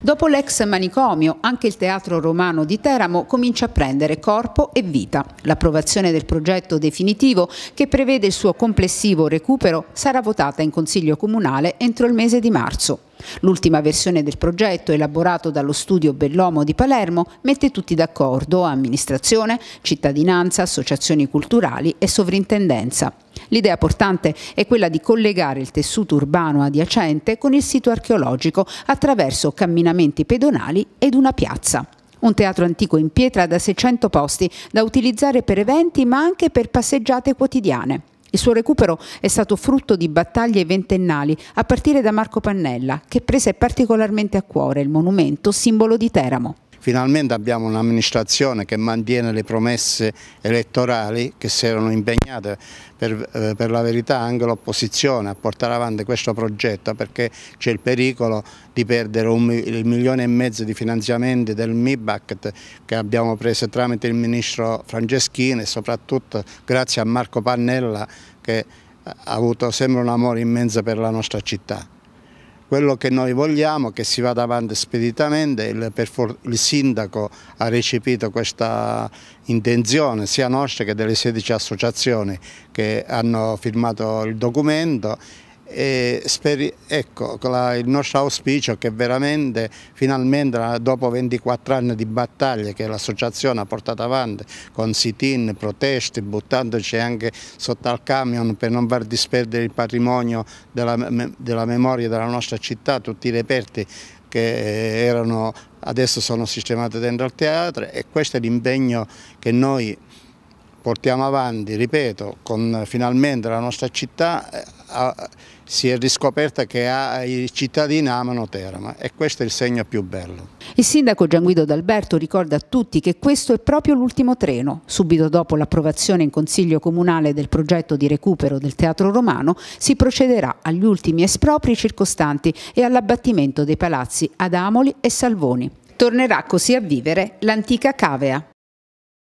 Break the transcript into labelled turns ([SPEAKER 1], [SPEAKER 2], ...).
[SPEAKER 1] Dopo l'ex manicomio, anche il teatro romano di Teramo comincia a prendere corpo e vita. L'approvazione del progetto definitivo, che prevede il suo complessivo recupero, sarà votata in Consiglio Comunale entro il mese di marzo. L'ultima versione del progetto, elaborato dallo studio Bellomo di Palermo, mette tutti d'accordo, amministrazione, cittadinanza, associazioni culturali e sovrintendenza. L'idea portante è quella di collegare il tessuto urbano adiacente con il sito archeologico attraverso camminamenti pedonali ed una piazza. Un teatro antico in pietra da 600 posti da utilizzare per eventi ma anche per passeggiate quotidiane. Il suo recupero è stato frutto di battaglie ventennali, a partire da Marco Pannella, che prese particolarmente a cuore il monumento simbolo di Teramo.
[SPEAKER 2] Finalmente abbiamo un'amministrazione che mantiene le promesse elettorali che si erano impegnate per, eh, per la verità anche l'opposizione a portare avanti questo progetto perché c'è il pericolo di perdere un, il milione e mezzo di finanziamenti del MIBACT che abbiamo preso tramite il ministro Franceschini e soprattutto grazie a Marco Pannella che ha avuto sempre un amore immenso per la nostra città. Quello che noi vogliamo è che si vada avanti speditamente, il, il sindaco ha recepito questa intenzione sia nostra che delle 16 associazioni che hanno firmato il documento ecco, il nostro auspicio è che veramente finalmente dopo 24 anni di battaglie che l'associazione ha portato avanti con sit-in, proteste, buttandoci anche sotto al camion per non far disperdere il patrimonio della, della memoria della nostra città, tutti i reperti che eh, erano, adesso sono sistemati dentro al teatro e questo è l'impegno che noi portiamo avanti, ripeto, con finalmente la nostra città eh, ha, si è riscoperta che ha, i cittadini amano Terama e questo è il segno più bello.
[SPEAKER 1] Il sindaco Gianguido D'Alberto ricorda a tutti che questo è proprio l'ultimo treno. Subito dopo l'approvazione in Consiglio Comunale del progetto di recupero del Teatro Romano si procederà agli ultimi espropri circostanti e all'abbattimento dei palazzi Adamoli e Salvoni. Tornerà così a vivere l'antica cavea.